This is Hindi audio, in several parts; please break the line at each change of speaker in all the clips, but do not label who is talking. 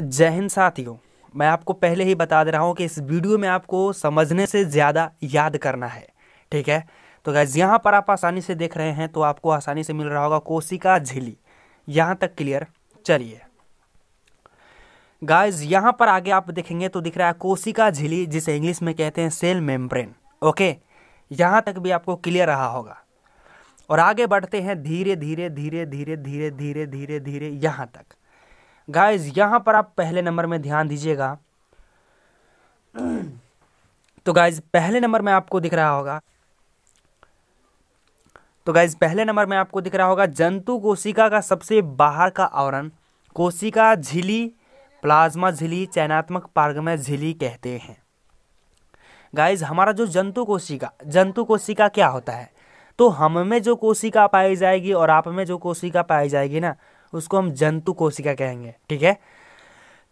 जय हिंद साथियों मैं आपको पहले ही बता दे रहा हूँ कि इस वीडियो में आपको समझने से ज़्यादा याद करना है ठीक है तो गैस यहाँ पर आप आसानी से देख रहे हैं तो आपको आसानी से मिल रहा होगा कोशिका झिली यहाँ तक क्लियर चलिए गाइज यहाँ पर आगे आप देखेंगे तो दिख रहा है कोशिका झिली जिसे इंग्लिश में कहते हैं सेल मेम्ब्रेन ओके यहाँ तक भी आपको क्लियर रहा होगा और आगे बढ़ते हैं धीरे धीरे धीरे धीरे धीरे धीरे धीरे धीरे यहाँ तक गाइस यहाँ पर आप पहले नंबर में ध्यान दीजिएगा तो गाइज पहले नंबर में आपको दिख रहा होगा तो गाइज पहले नंबर में आपको दिख रहा होगा जंतु कोशिका का सबसे बाहर का आवरण कोशिका झिली प्लाज्मा झिली चयनात्मक पार्गमय झिली कहते हैं गाइज हमारा जो जंतु कोशिका जंतु कोशिका क्या होता है तो हम में जो कोशिका पाई जाएगी और आप में जो कोशिका पाई जाएगी ना उसको हम जंतु कोशिका कहेंगे ठीक है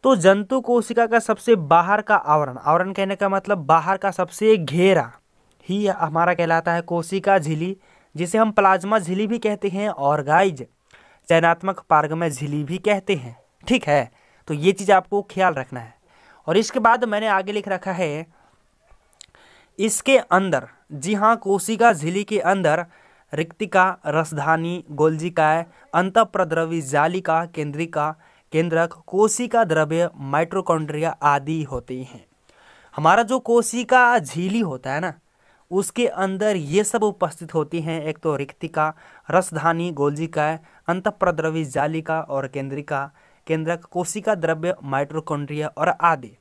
तो जंतु कोशिका का सबसे बाहर का आवरण आवरण कहने का मतलब बाहर का सबसे घेरा ही हमारा कहलाता है कोशिका झिली जिसे हम प्लाज्मा झिली भी कहते हैं और गाइज चयनात्मक में झिली भी कहते हैं ठीक है तो ये चीज़ आपको ख्याल रखना है और इसके बाद मैंने आगे लिख रखा है इसके अंदर जी हाँ कोशिका झिली के अंदर रिक्तिका रसधानी गोल्जिकाय अंतप्रद्रवी जालिका केंद्रिका केंद्रक कोशिका द्रव्य माइट्रोकॉन्ड्रिया आदि होती हैं हमारा जो कोशिका झीली होता है ना उसके अंदर ये सब उपस्थित होती हैं एक तो रिक्तिका रसधानी गोल्जिकाय अंतप्रद्रवी जालिका और केंद्रिका केंद्रक कोशिका द्रव्य माइट्रोकॉन्ड्रिया और आदि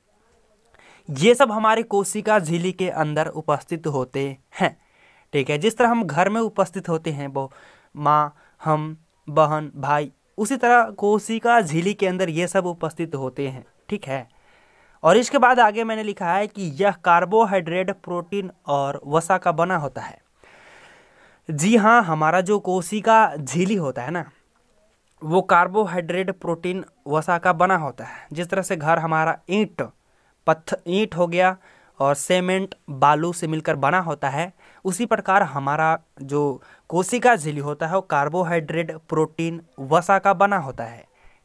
ये सब हमारे कोशिका झीली के अंदर उपस्थित होते हैं ठीक है जिस तरह हम घर में उपस्थित होते हैं वो माँ हम बहन भाई उसी तरह कोशिका झीली के अंदर ये सब उपस्थित होते हैं ठीक है और इसके बाद आगे मैंने लिखा है कि यह कार्बोहाइड्रेट प्रोटीन और वसा का बना होता है जी हाँ हमारा जो कोशिका झीली होता है ना वो कार्बोहाइड्रेट प्रोटीन वसा का बना होता है जिस तरह से घर हमारा ईंट पत्थर ईंट हो गया और सीमेंट बालू से मिलकर बना होता है उसी प्रकार हमारा जो कोशिका झीली होता है वो कार्बोहाइड्रेट प्रोटीन वसा का बना होता है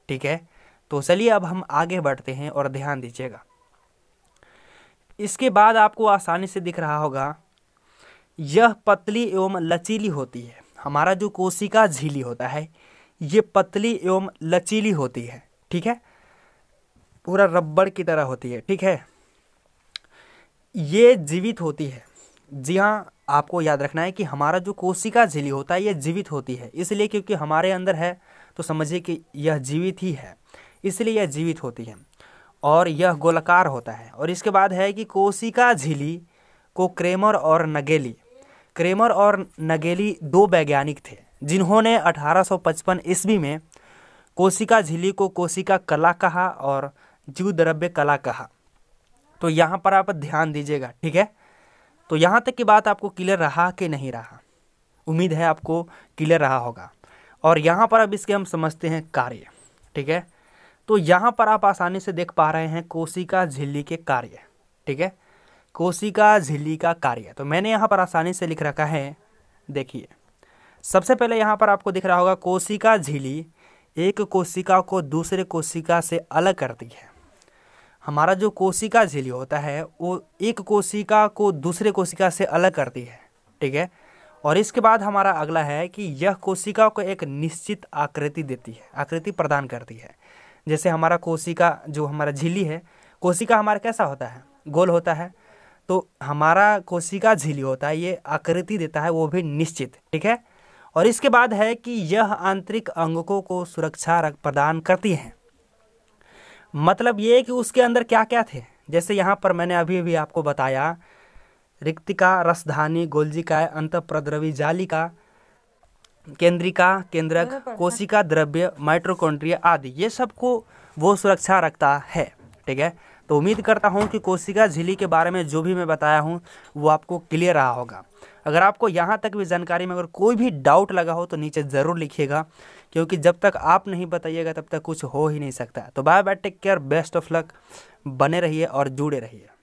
ठीक है तो चलिए अब हम आगे बढ़ते हैं और ध्यान दीजिएगा इसके बाद आपको आसानी से दिख रहा होगा यह पतली एवं लचीली होती है हमारा जो कोशिका झीली होता है ये पतली एवं लचीली होती है ठीक है पूरा रबड़ की तरह होती है ठीक है ये जीवित होती है जी हाँ आपको याद रखना है कि हमारा जो कोशिका झीली होता है यह जीवित होती है इसलिए क्योंकि हमारे अंदर है तो समझिए कि यह जीवित ही है इसलिए यह जीवित होती है और यह गोलाकार होता है और इसके बाद है कि कोशिका झीली को क्रेमर और नगेली क्रेमर और नगेली दो वैज्ञानिक थे जिन्होंने 1855 ईस्वी में कोशिका झीली को कोशिका कला कहा और जीव द्रव्य कला कहा तो यहाँ पर आप ध्यान दीजिएगा ठीक है तो यहाँ तक की बात आपको क्लियर रहा कि नहीं रहा उम्मीद है आपको क्लियर रहा होगा और यहाँ पर अब इसके हम समझते हैं कार्य ठीक है तो यहाँ पर आप आसानी से देख पा रहे हैं कोशिका झिल्ली के कार्य ठीक है कोशिका झिल्ली का कार्य तो मैंने यहाँ पर आसानी से लिख रखा है देखिए सबसे पहले यहाँ पर आपको दिख रहा होगा कोशिका झिली एक कोशिका को दूसरे कोशिका से अलग करती है हमारा जो कोशिका झिल्ली होता है वो एक कोशिका को दूसरे कोशिका से अलग करती है ठीक है और इसके बाद हमारा अगला है कि यह कोशिका को एक निश्चित आकृति देती है आकृति प्रदान करती है जैसे हमारा कोशिका जो हमारा झिल्ली है कोशिका हमारा कैसा होता है गोल होता है तो हमारा कोशिका झिल्ली होता है ये आकृति देता है वो भी निश्चित ठीक है और इसके बाद है कि यह आंतरिक अंगकों को सुरक्षा प्रदान करती है मतलब ये कि उसके अंदर क्या क्या थे जैसे यहाँ पर मैंने अभी भी आपको बताया रिक्तिका रसधानी अंत प्रद्रवी जालिका केंद्रिका केंद्रक कोशिका द्रव्य माइट्रोकोन्ड्रिया आदि ये सबको वो सुरक्षा रखता है ठीक है तो उम्मीद करता हूँ कि कोशिका झीली के बारे में जो भी मैं बताया हूँ वो आपको क्लियर रहा होगा अगर आपको यहाँ तक भी जानकारी में अगर कोई भी डाउट लगा हो तो नीचे ज़रूर लिखिएगा क्योंकि जब तक आप नहीं बताइएगा तब तक कुछ हो ही नहीं सकता तो bye bye take care best of luck बने रहिए और जुड़े रहिए